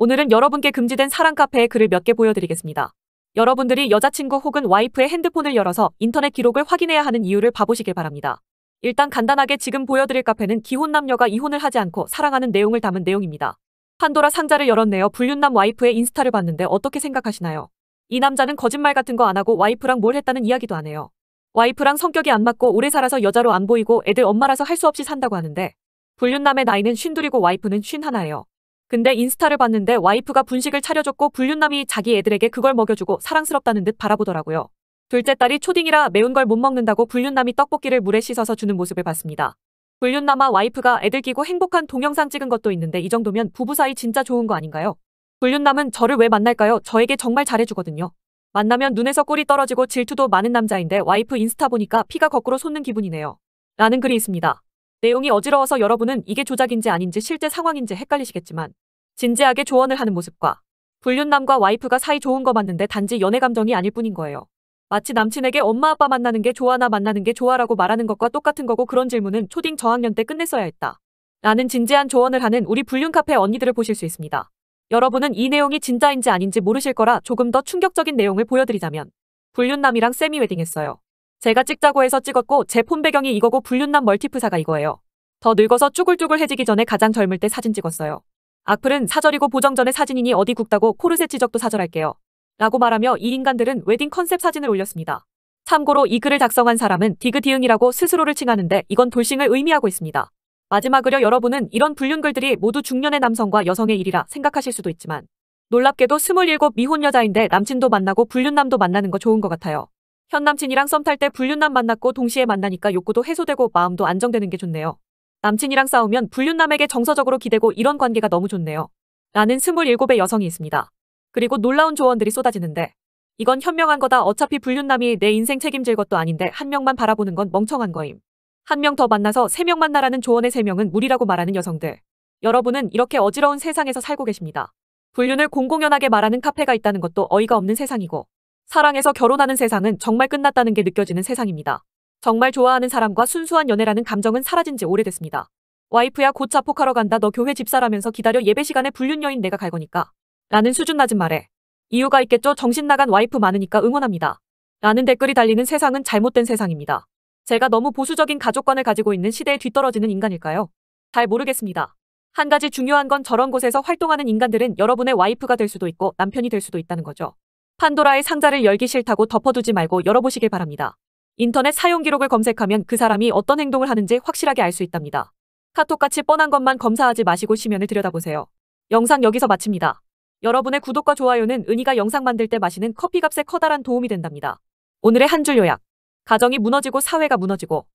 오늘은 여러분께 금지된 사랑 카페의 글을 몇 개 보여드리겠습니다. 여러분들이 여자친구 혹은 와이프의 핸드폰을 열어서 인터넷 기록을 확인해야 하는 이유를 봐보시길 바랍니다. 일단 간단하게 지금 보여드릴 카페는 기혼 남녀가 이혼을 하지 않고 사랑하는 내용을 담은 내용입니다. 판도라 상자를 열었네요. 불륜남 와이프의 인스타를 봤는데 어떻게 생각하시나요? 이 남자는 거짓말 같은 거 안 하고 와이프랑 뭘 했다는 이야기도 안 해요. 와이프랑 성격이 안 맞고 오래 살아서 여자로 안 보이고 애들 엄마라서 할 수 없이 산다고 하는데 불륜남의 나이는 쉰둘이고 와이프는 쉰 하나예요. 근데 인스타를 봤는데 와이프가 분식을 차려줬고 불륜남이 자기 애들에게 그걸 먹여주고 사랑스럽다는 듯 바라보더라고요. 둘째 딸이 초딩이라 매운 걸 못 먹는다고 불륜남이 떡볶이를 물에 씻어서 주는 모습을 봤습니다. 불륜남아 와이프가 애들 끼고 행복한 동영상 찍은 것도 있는데 이 정도면 부부 사이 진짜 좋은 거 아닌가요? 불륜남은 저를 왜 만날까요? 저에게 정말 잘해주거든요. 만나면 눈에서 꼴이 떨어지고 질투도 많은 남자인데 와이프 인스타 보니까 피가 거꾸로 솟는 기분이네요. 라는 글이 있습니다. 내용이 어지러워서 여러분은 이게 조작인지 아닌지 실제 상황인지 헷갈리시겠지만 진지하게 조언을 하는 모습과 불륜남과 와이프가 사이 좋은 거 맞는데 단지 연애 감정이 아닐 뿐인 거예요. 마치 남친에게 엄마 아빠 만나는 게 좋아 나 만나는 게 좋아라고 말하는 것과 똑같은 거고 그런 질문은 초딩 저학년 때 끝냈어야 했다. 라는 진지한 조언을 하는 우리 불륜 카페 언니들을 보실 수 있습니다. 여러분은 이 내용이 진짜인지 아닌지 모르실 거라 조금 더 충격적인 내용을 보여드리자면 불륜남이랑 세미 웨딩했어요. 제가 찍자고 해서 찍었고 제 폰 배경이 이거고 불륜남 멀티프사가 이거예요. 더 늙어서 쭈글쭈글해지기 전에 가장 젊을 때 사진 찍었어요. 악플은 사절이고 보정 전에 사진이니 어디 굽다고 코르세 지적도 사절할게요. 라고 말하며 이 인간들은 웨딩 컨셉 사진을 올렸습니다. 참고로 이 글을 작성한 사람은 디그디응이라고 스스로를 칭하는데 이건 돌싱을 의미하고 있습니다. 마지막으로 여러분은 이런 불륜 글들이 모두 중년의 남성과 여성의 일이라 생각하실 수도 있지만 놀랍게도 27 미혼 여자인데 남친도 만나고 불륜남도 만나는 거 좋은 것 같아요. 현 남친이랑 썸탈 때 불륜남 만났고 동시에 만나니까 욕구도 해소되고 마음도 안정되는 게 좋네요. 남친이랑 싸우면 불륜남에게 정서적으로 기대고 이런 관계가 너무 좋네요. 라는 27의 여성이 있습니다. 그리고 놀라운 조언들이 쏟아지는데 이건 현명한 거다 어차피 불륜남이 내 인생 책임질 것도 아닌데 한 명만 바라보는 건 멍청한 거임. 한 명 더 만나서 세 명 만나라는 조언의 세 명은 무리라고 말하는 여성들. 여러분은 이렇게 어지러운 세상에서 살고 계십니다. 불륜을 공공연하게 말하는 카페가 있다는 것도 어이가 없는 세상이고 사랑해서 결혼하는 세상은 정말 끝났다는 게 느껴지는 세상입니다. 정말 좋아하는 사람과 순수한 연애라는 감정은 사라진 지 오래됐습니다. 와이프야 곧 자폭하러 간다 너 교회 집사라면서 기다려 예배 시간에 불륜 여인 내가 갈 거니까. 라는 수준 낮은 말에 이유가 있겠죠 정신 나간 와이프 많으니까 응원합니다. 라는 댓글이 달리는 세상은 잘못된 세상입니다. 제가 너무 보수적인 가족관을 가지고 있는 시대에 뒤떨어지는 인간일까요? 잘 모르겠습니다. 한 가지 중요한 건 저런 곳에서 활동하는 인간들은 여러분의 와이프가 될 수도 있고 남편이 될 수도 있다는 거죠. 판도라의 상자를 열기 싫다고 덮어두지 말고 열어보시길 바랍니다. 인터넷 사용 기록을 검색하면 그 사람이 어떤 행동을 하는지 확실하게 알 수 있답니다. 카톡같이 뻔한 것만 검사하지 마시고 시면을 들여다보세요. 영상 여기서 마칩니다. 여러분의 구독과 좋아요는 은희가 영상 만들 때 마시는 커피값에 커다란 도움이 된답니다. 오늘의 한 줄 요약. 가정이 무너지고 사회가 무너지고